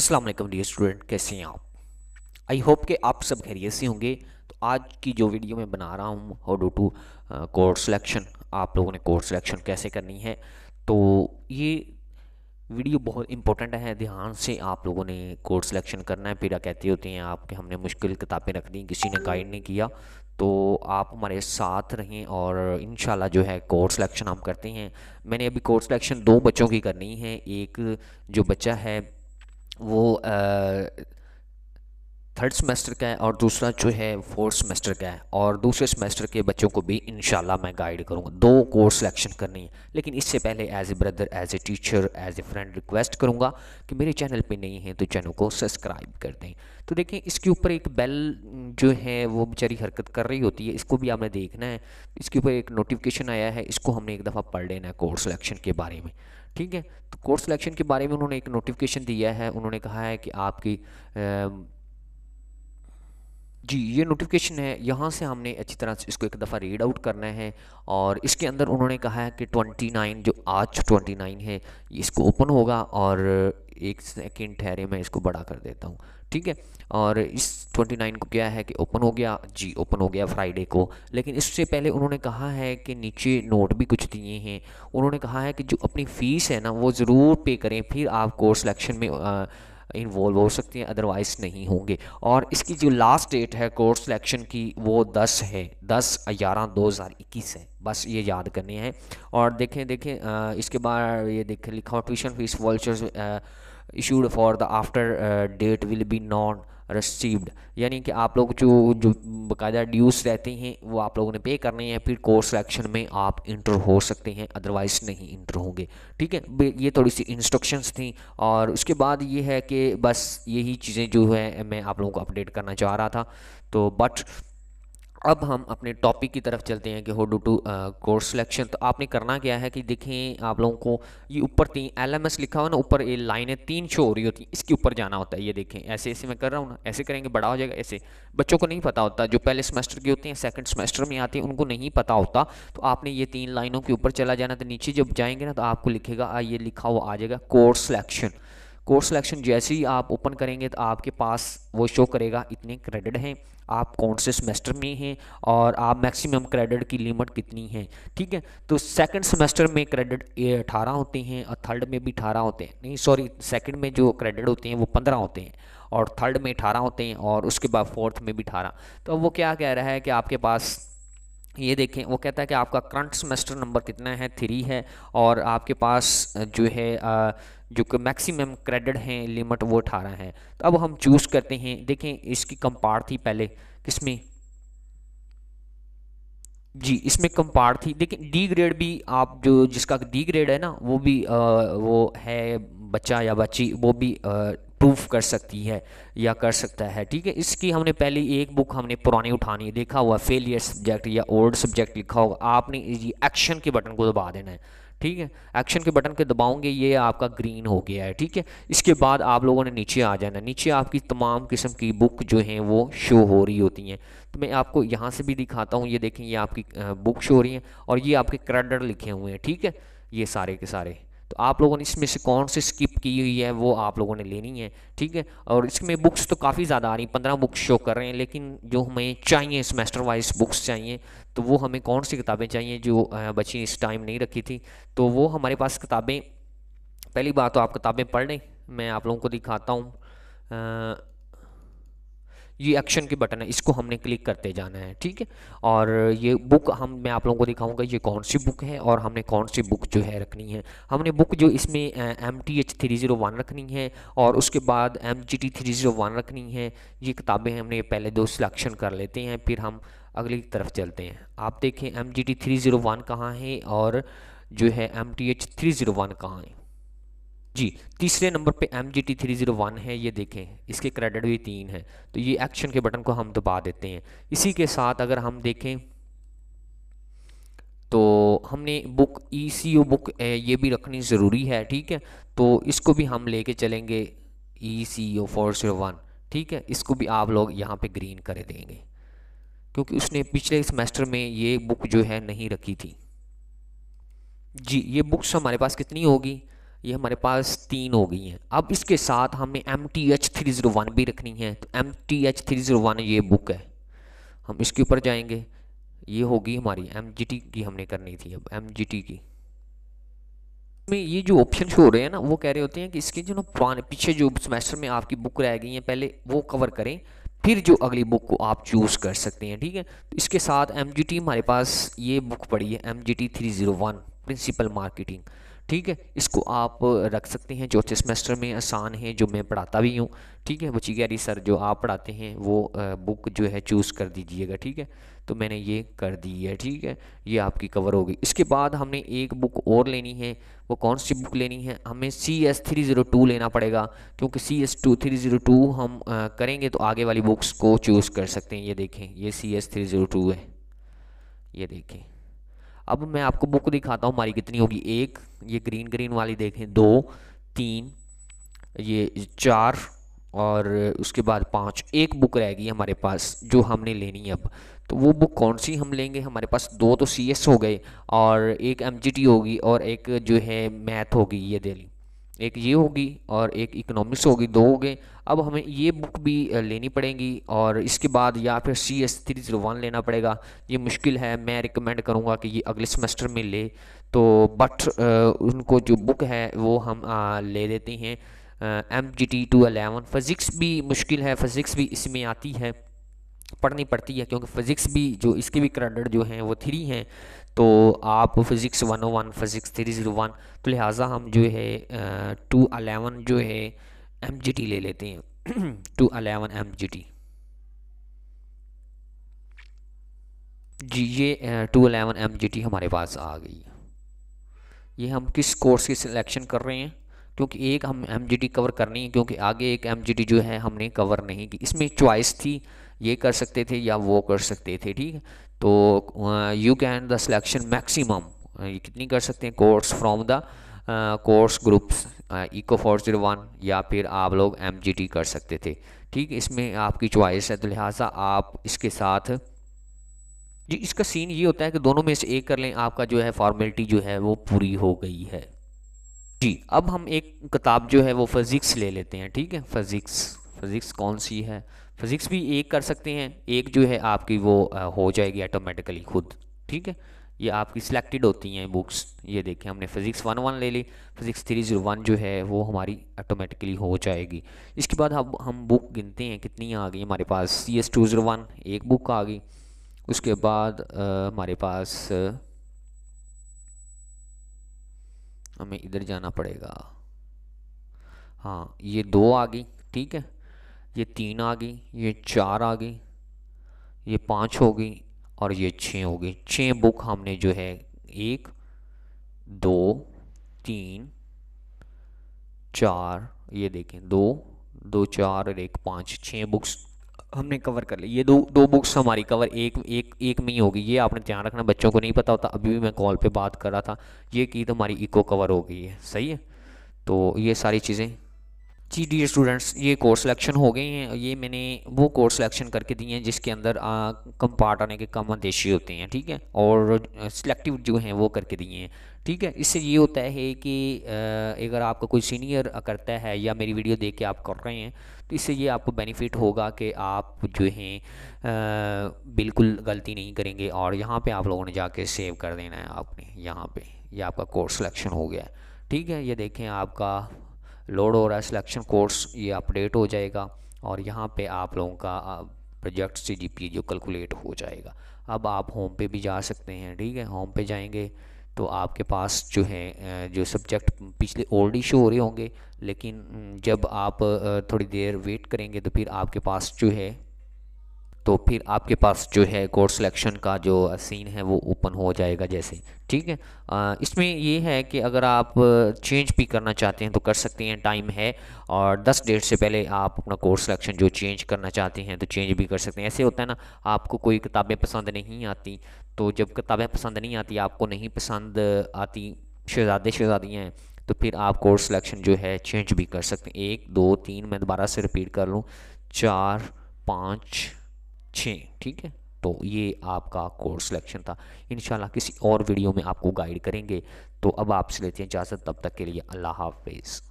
अस्सलाम वालेकुम dear student कैसे हैं आप आई होप कि आप सब खैरियत से होंगे तो आज की जो वीडियो मैं बना रहा हूँ how do to course selection आप लोगों ने कोर्स सिलेक्शन कैसे करनी है तो ये वीडियो बहुत इंपॉर्टेंट है ध्यान से आप लोगों ने कोर्स सिलेक्शन करना है पीड़ा कहती होती हैं आपके हमने मुश्किल किताबें रख दी किसी ने गाइड नहीं किया तो आप हमारे साथ रहें और इन जो है कोर्स सिलेक्शन हम करते हैं मैंने अभी कोर्स सिलेक्शन दो बच्चों की करनी है एक जो बच्चा है वो थर्ड सेमेस्टर का है और दूसरा जो है फोर्थ सेमेस्टर का है और दूसरे सेमेस्टर के बच्चों को भी इन मैं गाइड करूँगा दो कोर्स सिलेक्शन करनी है लेकिन इससे पहले as a brother as a teacher as a friend request करूँगा कि मेरे चैनल पे नहीं है तो चैनल को सब्सक्राइब कर दें तो देखें इसके ऊपर एक बेल जो है वो बेचारी हरकत कर रही होती है इसको भी आपने देखना है इसके ऊपर एक नोटिफिकेशन आया है इसको हमने एक दफ़ा पढ़ लेना है कोर्स सिलेक्शन के बारे में ठीक है तो कोर्स सिलेक्शन के बारे में उन्होंने एक नोटिफिकेशन दिया है उन्होंने कहा है कि आपकी जी ये नोटिफिकेशन है यहाँ से हमने अच्छी तरह से इसको एक दफ़ा रीड आउट करना है और इसके अंदर उन्होंने कहा है कि 29 जो आज 29 है इसको ओपन होगा और एक सेकेंड ठहरे मैं इसको बड़ा कर देता हूँ ठीक है और इस 29 को क्या है कि ओपन हो गया जी ओपन हो गया फ्राइडे को लेकिन इससे पहले उन्होंने कहा है कि नीचे नोट भी कुछ दिए हैं उन्होंने कहा है कि जो अपनी फ़ीस है ना वो ज़रूर पे करें फिर आप कोर्स सिलेक्शन में आ, इन्वॉल्व हो सकते हैं अदरवाइज नहीं होंगे और इसकी जो लास्ट डेट है कोर्स सिलेक्शन की वो दस है दस ग्यारह दो हज़ार इक्कीस है बस ये याद करनी है और देखें देखें इसके बाद ये देखें लिखा tuition fee vouchers issued for the after date will be non received यानी कि आप लोग जो जो बाकायदा ड्यूज रहते हैं वो आप लोगों ने पे करने हैं फिर कोर्स सेक्शन में आप इंटर हो सकते हैं अदरवाइज नहीं इंटर होंगे ठीक है ये थोड़ी सी इंस्ट्रक्शंस थी और उसके बाद ये है कि बस यही चीज़ें जो है मैं आप लोगों को अपडेट करना चाह रहा था तो बट अब हम अपने टॉपिक की तरफ चलते हैं कि हो डू टू कोर्स सिलेक्शन तो आपने करना क्या है कि देखें आप लोगों को ये ऊपर तीन एलएमएस लिखा हुआ ना ऊपर ये लाइनें तीन शो हो रही होती हैं इसके ऊपर जाना होता है ये देखें ऐसे ऐसे मैं कर रहा हूँ ना ऐसे करेंगे बड़ा हो जाएगा ऐसे बच्चों को नहीं पता होता जो पहले सेमेस्टर के होते हैं सेकेंड सेमेस्टर में आते हैं उनको नहीं पता होता तो आपने ये तीन लाइनों के ऊपर चला जाना तो नीचे जब जाएंगे ना तो आपको लिखेगा ये लिखा हुआ आ जाएगा कोर्स सिलेक्शन कोर्स सिलेक्शन जैसे ही आप ओपन करेंगे तो आपके पास वो शो करेगा इतने क्रेडिट हैं आप कौन से सेमेस्टर में हैं और आप मैक्सिमम क्रेडिट की लिमिट कितनी है ठीक है तो सेकंड सेमेस्टर में क्रेडिट अठारह होते हैं और थर्ड में भी अठारह होते हैं नहीं सॉरी सेकंड में जो क्रेडिट होते हैं वो पंद्रह होते हैं और थर्ड में अठारह होते हैं और उसके बाद फोर्थ में भी अठारह तो वो क्या कह रहा है कि आपके पास ये देखें वो कहता है कि आपका करंट सेमेस्टर नंबर कितना है थ्री है और आपके पास जो है आ, जो कि मैक्सिमम क्रेडिट हैं लिमिट वो अठारह हैं तो अब हम चूज़ करते हैं देखें इसकी कंपार थी पहले किसमें जी इसमें कंपार थी लेकिन डी ग्रेड भी आप जो जिसका डी ग्रेड है ना वो भी आ, वो है बच्चा या बच्ची वो भी प्रूफ कर सकती है या कर सकता है ठीक है इसकी हमने पहले एक बुक हमने पुरानी उठानी है देखा हुआ फेलियर सब्जेक्ट या ओल्ड सब्जेक्ट लिखा होगा आपने ये एक्शन के बटन को दबा देना है ठीक है एक्शन के बटन के दबाओगे ये आपका ग्रीन हो गया है ठीक है इसके बाद आप लोगों ने नीचे आ जाना नीचे आपकी तमाम किस्म की बुक जो हैं वो शो हो रही होती हैं तो मैं आपको यहाँ से भी दिखाता हूँ ये देखें ये आपकी बुक शो हो रही हैं और ये आपके क्रेडिट लिखे हुए हैं ठीक है ये सारे के सारे तो आप लोगों ने इसमें से कौन से स्किप की हुई है वो आप लोगों ने लेनी है ठीक है और इसमें बुक्स तो काफ़ी ज़्यादा आ रही हैं पंद्रह बुक्स शो कर रहे हैं लेकिन जो हमें चाहिए सेमेस्टर वाइज बुक्स चाहिए तो वो हमें कौन सी किताबें चाहिए जो बच्ची इस टाइम नहीं रखी थी तो वो हमारे पास किताबें पहली बात तो आप किताबें पढ़ लें मैं आप लोगों को दिखाता हूँ ये एक्शन के बटन है इसको हमने क्लिक करते जाना है ठीक है और ये बुक हम मैं आप लोगों को दिखाऊंगा ये कौन सी बुक है और हमने कौन सी बुक जो है रखनी है हमने बुक जो इसमें M T H three zero one रखनी है और उसके बाद M G T three zero one रखनी है ये किताबें हमने पहले दो सिलेक्शन कर लेते हैं फिर हम अगली तरफ चलते हैं आप देखें M G T three zero one कहाँ है और जो है M T H three zero one कहाँ है जी तीसरे नंबर पे M G T three zero one है ये देखें इसके क्रेडिट भी तीन है तो ये एक्शन के बटन को हम दबा देते हैं इसी के साथ अगर हम देखें तो हमने बुक ई सी ओ बुक ये भी रखनी ज़रूरी है ठीक है तो इसको भी हम लेके चलेंगे E C O four zero one ठीक है इसको भी आप लोग यहाँ पे ग्रीन कर देंगे क्योंकि उसने पिछले सेमेस्टर में ये बुक जो है नहीं रखी थी जी ये बुक्स हमारे पास कितनी होगी ये हमारे पास तीन हो गई हैं अब इसके साथ हमें M T H three zero one भी रखनी है तो M T H three zero one ये बुक है हम इसके ऊपर जाएंगे ये होगी हमारी एम जी टी की हमने करनी थी अब एम जी टी की में ये जो ऑप्शन हो रहे हैं ना वो कह रहे होते हैं कि इसके जो ना पुराने पीछे जो सेमेस्टर में आपकी बुक रह गई हैं पहले वो कवर करें फिर जो अगली बुक को आप चूज़ कर सकते हैं ठीक है तो इसके साथ एम जी टी हमारे पास ये बुक पड़ी है M G T three zero one principle marketing ठीक है इसको आप रख सकते हैं चौथे सेमेस्टर में आसान है जो मैं पढ़ाता भी हूँ ठीक है बची गैरी सर जो आप पढ़ाते हैं वो बुक जो है चूज़ कर दीजिएगा ठीक है तो मैंने ये कर दी है ठीक है ये आपकी कवर होगी इसके बाद हमने एक बुक और लेनी है वो कौन सी बुक लेनी है हमें C S three zero two लेना पड़ेगा क्योंकि C S two three zero two हम आ, करेंगे तो आगे वाली बुक्स को चूज़ कर सकते हैं ये देखें ये C S three zero two है ये देखें अब मैं आपको बुक दिखाता हूँ हमारी कितनी होगी एक ये ग्रीन ग्रीन वाली देखें दो तीन ये चार और उसके बाद पाँच एक बुक रहेगी हमारे पास जो हमने लेनी है अब तो वो बुक कौन सी हम लेंगे हमारे पास दो तो सी एस हो गए और एक एम जी टी होगी और एक जो है मैथ होगी ये दे एक ये होगी और एक इकोनॉमिक्स होगी दो हो गए अब हमें ये बुक भी लेनी पड़ेगी और इसके बाद या फिर C S three zero one लेना पड़ेगा ये मुश्किल है मैं रिकमेंड करूँगा कि ये अगले सेमेस्टर में ले तो बट उनको जो बुक है वो हम आ, ले लेते हैं M G T two eleven physics भी मुश्किल है फिज़िक्स भी इसमें आती है पढ़नी पड़ती है क्योंकि फ़िज़िक्स भी जो इसके भी क्रेडिट जो हैं वो थ्री हैं तो आप physics one O one physics three zero one तो लिहाजा हम जो है टू अलेवन जो है एम जी टी ले लेते हैं two eleven M G T जी ये two eleven M G T हमारे पास आ गई ये हम किस कोर्स की सिलेक्शन कर रहे हैं क्योंकि एक हम एम जी टी कवर करनी है क्योंकि आगे एक एम जी टी जो है हमने कवर नहीं की इसमें चॉइस थी ये कर सकते थे या वो कर सकते थे ठीक तो you can the selection maximum ये कितनी कर सकते हैं course from the course groups eco four zero one या फिर आप लोग एम जी टी कर सकते थे ठीक इसमें आपकी च्वाइस है तो लिहाजा आप इसके साथ जी इसका सीन ये होता है कि दोनों में से एक कर लें आपका जो है फॉर्मेलिटी जो है वो पूरी हो गई है जी अब हम एक किताब जो है वो फिज़िक्स ले लेते हैं ठीक है फिज़िक्स फिज़िक्स कौन सी है फिज़िक्स भी एक कर सकते हैं एक जो है आपकी वो हो जाएगी ऑटोमेटिकली खुद ठीक है ये आपकी सिलेक्टेड होती हैं बुक्स ये देखें हमने फ़िज़िक्स वन वन ले ली फिज़िक्स थ्री जीरो वन जो है वो हमारी ऑटोमेटिकली हो जाएगी इसके बाद हम हम बुक गिनते हैं कितनी आ गई हमारे पास C S two zero one एक बुक आ गई उसके बाद हमारे पास हमें इधर जाना पड़ेगा हाँ ये दो आ गई ठीक है ये तीन आ गई ये चार आ गई ये पाँच हो गई और ये छः हो गई छः बुक हमने जो है एक दो तीन चार ये देखें दो दो चार और एक पाँच छः बुक्स हमने कवर कर ली ये दो दो बुक्स हमारी कवर एक एक एक में ही होगी ये आपने ध्यान रखना बच्चों को नहीं पता होता अभी भी मैं कॉल पे बात कर रहा था ये की तो हमारी इको कवर हो गई है सही है तो ये सारी चीज़ें जी डी स्टूडेंट्स ये कोर्स सिलेक्शन हो गए हैं ये मैंने वो कोर्स सिलेक्शन करके दिए हैं जिसके अंदर आ, कम पार्ट आने के कम अंदेशी होते हैं ठीक है और सिलेक्टिव जो हैं वो करके दिए हैं ठीक है इससे ये होता है कि अगर आपका कोई सीनियर करता है या मेरी वीडियो देख के आप कर रहे हैं तो इससे ये आपको बेनिफिट होगा कि आप जो हैं बिल्कुल गलती नहीं करेंगे और यहाँ पर आप लोगों ने जाके सेव कर देना है आपने यहाँ पर यह आपका कोर्स सिलेक्शन हो गया ठीक है ये देखें आपका लोड हो रहा है सिलेक्शन कोर्स ये अपडेट हो जाएगा और यहाँ पे आप लोगों का प्रोजेक्ट सी जी पी जो कैलकुलेट हो जाएगा अब आप होम पे भी जा सकते हैं ठीक है होम पे जाएंगे तो आपके पास जो है जो सब्जेक्ट पिछले ओल्ड इशू हो रहे होंगे लेकिन जब आप थोड़ी देर वेट करेंगे तो फिर आपके पास जो है तो फिर आपके पास जो है कोर्स सिलेक्शन का जो सीन है वो ओपन हो जाएगा जैसे ठीक है इसमें ये है कि अगर आप चेंज भी करना चाहते हैं तो कर सकते हैं टाइम है और 10 डेट से पहले आप अपना कोर्स सिलेक्शन जो चेंज करना चाहते हैं तो चेंज भी कर सकते हैं ऐसे होता है ना आपको कोई किताबें पसंद नहीं आती तो जब किताबें पसंद नहीं आती आपको नहीं पसंद आती शहजादे शहजादियाँ हैं तो फिर आप कोर्स सिलेक्शन जो है चेंज भी कर सकते हैं एक दो तीन मैं दोबारा से रिपीट कर लूँ चार पाँच छः ठीक है तो ये आपका कोर्स सिलेक्शन था इन किसी और वीडियो में आपको गाइड करेंगे तो अब आपसे लेते हैं इजाज़त तब तक के लिए अल्लाह हाफिज़